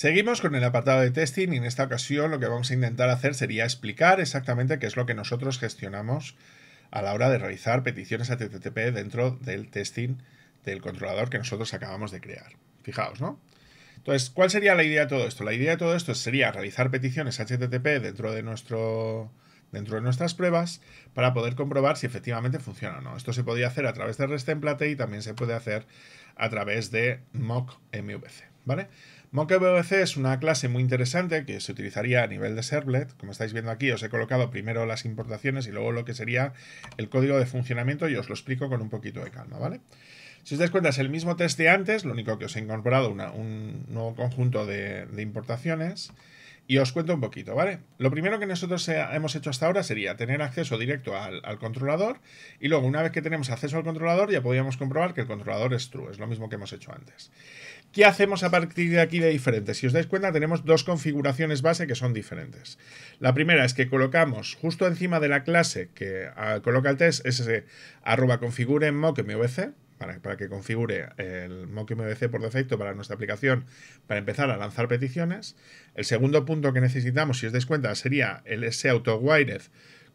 Seguimos con el apartado de testing y en esta ocasión lo que vamos a intentar hacer sería explicar exactamente qué es lo que nosotros gestionamos a la hora de realizar peticiones HTTP dentro del testing del controlador que nosotros acabamos de crear. Fijaos, ¿no? Entonces, ¿cuál sería la idea de todo esto? La idea de todo esto sería realizar peticiones HTTP dentro de, nuestro, dentro de nuestras pruebas para poder comprobar si efectivamente funciona o no. Esto se podría hacer a través de REST y también se puede hacer a través de mock MVC. ¿vale? es una clase muy interesante que se utilizaría a nivel de servlet. Como estáis viendo aquí, os he colocado primero las importaciones y luego lo que sería el código de funcionamiento y os lo explico con un poquito de calma, ¿vale? Si os dais cuenta, es el mismo test de antes, lo único que os he incorporado un nuevo conjunto de importaciones. Y os cuento un poquito, ¿vale? Lo primero que nosotros hemos hecho hasta ahora sería tener acceso directo al, controlador y luego una vez que tenemos acceso al controlador ya podríamos comprobar que el controlador es true, es lo mismo que hemos hecho antes. ¿Qué hacemos a partir de aquí de diferente? Si os dais cuenta, tenemos dos configuraciones base que son diferentes. La primera es que colocamos justo encima de la clase que ah, coloca el test, ese arroba configure en mock MVC, para, que configure el MockMVC por defecto para nuestra aplicación para empezar a lanzar peticiones. El segundo punto que necesitamos, si os dais cuenta, sería el ese auto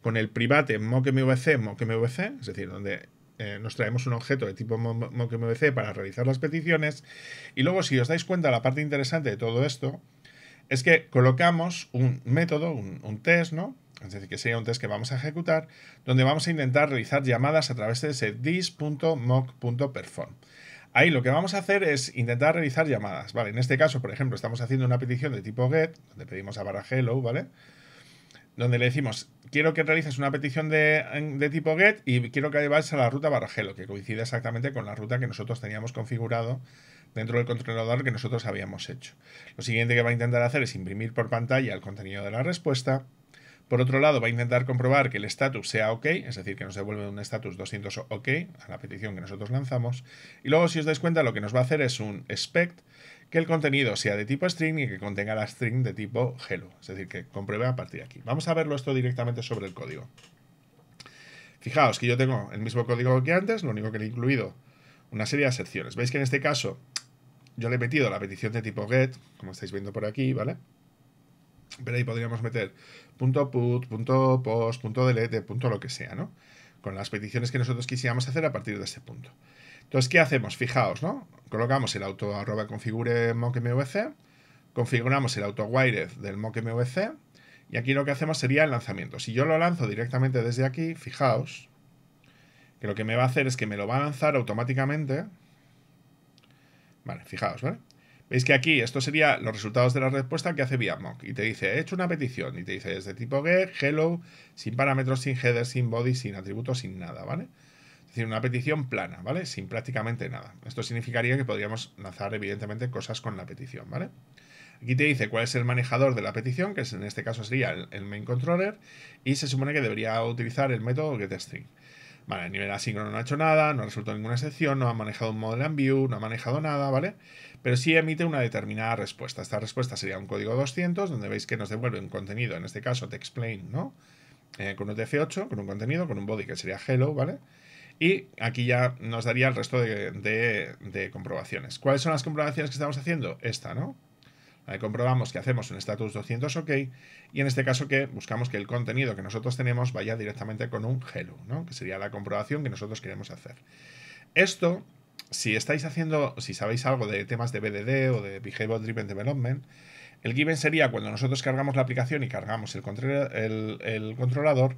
con el private MockMVC, MockMVC, es decir, donde eh, nos traemos un objeto de tipo MockMVC para realizar las peticiones. Y luego, si os dais cuenta, la parte interesante de todo esto es que colocamos un método, un test, ¿no? es decir, que sería un test que vamos a ejecutar, donde vamos a intentar realizar llamadas a través de ese dis.mock.perform. Ahí lo que vamos a hacer es intentar realizar llamadas, ¿vale? En este caso, por ejemplo, estamos haciendo una petición de tipo get, donde pedimos a barra hello, ¿vale? Donde le decimos, quiero que realices una petición de, tipo get y quiero que vayas a la ruta barra hello, que coincide exactamente con la ruta que nosotros teníamos configurado dentro del controlador que nosotros habíamos hecho. Lo siguiente que va a intentar hacer es imprimir por pantalla el contenido de la respuesta, por otro lado, va a intentar comprobar que el status sea OK, es decir, que nos devuelve un status 200 OK a la petición que nosotros lanzamos. Y luego, si os dais cuenta, lo que nos va a hacer es un expect que el contenido sea de tipo string y que contenga la string de tipo hello, es decir, que compruebe a partir de aquí. Vamos a verlo esto directamente sobre el código. Fijaos que yo tengo el mismo código que antes, lo único que le he incluido una serie de secciones. Veis que en este caso yo le he metido la petición de tipo get, como estáis viendo por aquí, ¿vale? Pero ahí podríamos meter punto .put, punto .post, punto .delete, punto lo que sea, ¿no? Con las peticiones que nosotros quisiéramos hacer a partir de ese punto. Entonces, ¿qué hacemos? Fijaos, ¿no? Colocamos el auto arroba configure mockmvc, configuramos el auto wired del mockmvc, y aquí lo que hacemos sería el lanzamiento. Si yo lo lanzo directamente desde aquí, fijaos, que lo que me va a hacer es que me lo va a lanzar automáticamente. Vale, fijaos, ¿vale? Veis que aquí esto sería los resultados de la respuesta que hace Viamock. Y te dice, he hecho una petición. Y te dice, es de tipo get, hello, sin parámetros, sin header, sin body, sin atributos, sin nada, ¿vale? Es decir, una petición plana, ¿vale? Sin prácticamente nada. Esto significaría que podríamos lanzar, evidentemente, cosas con la petición, ¿vale? Aquí te dice cuál es el manejador de la petición, que en este caso sería el, main controller, y se supone que debería utilizar el método getString. Vale, a nivel asíncrono no ha hecho nada, no ha resultado ninguna excepción, no ha manejado un model and view, no ha manejado nada, ¿vale? Pero sí emite una determinada respuesta. Esta respuesta sería un código 200, donde veis que nos devuelve un contenido, en este caso textplain, ¿no? Eh, con un TF8, con un contenido, con un body que sería hello, ¿vale? Y aquí ya nos daría el resto de, de, de comprobaciones. ¿Cuáles son las comprobaciones que estamos haciendo? Esta, ¿no? comprobamos que hacemos un status 200 OK y en este caso que buscamos que el contenido que nosotros tenemos vaya directamente con un hello, que sería la comprobación que nosotros queremos hacer. Esto, si estáis haciendo, si sabéis algo de temas de BDD o de Behavior Driven Development, el given sería cuando nosotros cargamos la aplicación y cargamos el, controlador.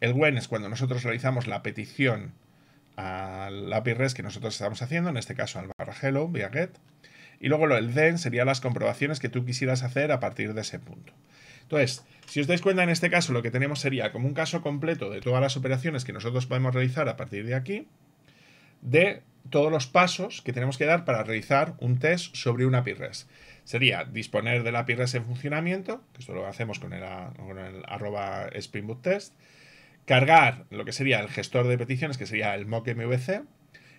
El when es cuando nosotros realizamos la petición al API REST que nosotros estamos haciendo, en este caso al barra hello vía get. Y luego lo del Zen serían las comprobaciones que tú quisieras hacer a partir de ese punto. Entonces, si os dais cuenta, en este caso lo que tenemos sería como un caso completo de todas las operaciones que nosotros podemos realizar a partir de aquí, de todos los pasos que tenemos que dar para realizar un test sobre una API Sería disponer de API REST en funcionamiento, que esto lo hacemos con el, con el arroba Spring Boot Test, cargar lo que sería el gestor de peticiones, que sería el mockmvc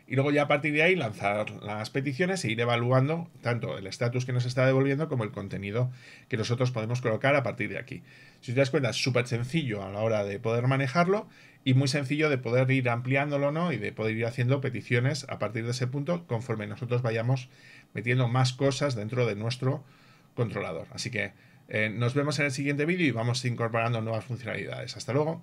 y luego ya a partir de ahí lanzar las peticiones e ir evaluando tanto el estatus que nos está devolviendo como el contenido que nosotros podemos colocar a partir de aquí. Si os das cuenta, es súper sencillo a la hora de poder manejarlo y muy sencillo de poder ir ampliándolo ¿no? y de poder ir haciendo peticiones a partir de ese punto conforme nosotros vayamos metiendo más cosas dentro de nuestro controlador. Así que eh, nos vemos en el siguiente vídeo y vamos incorporando nuevas funcionalidades. Hasta luego.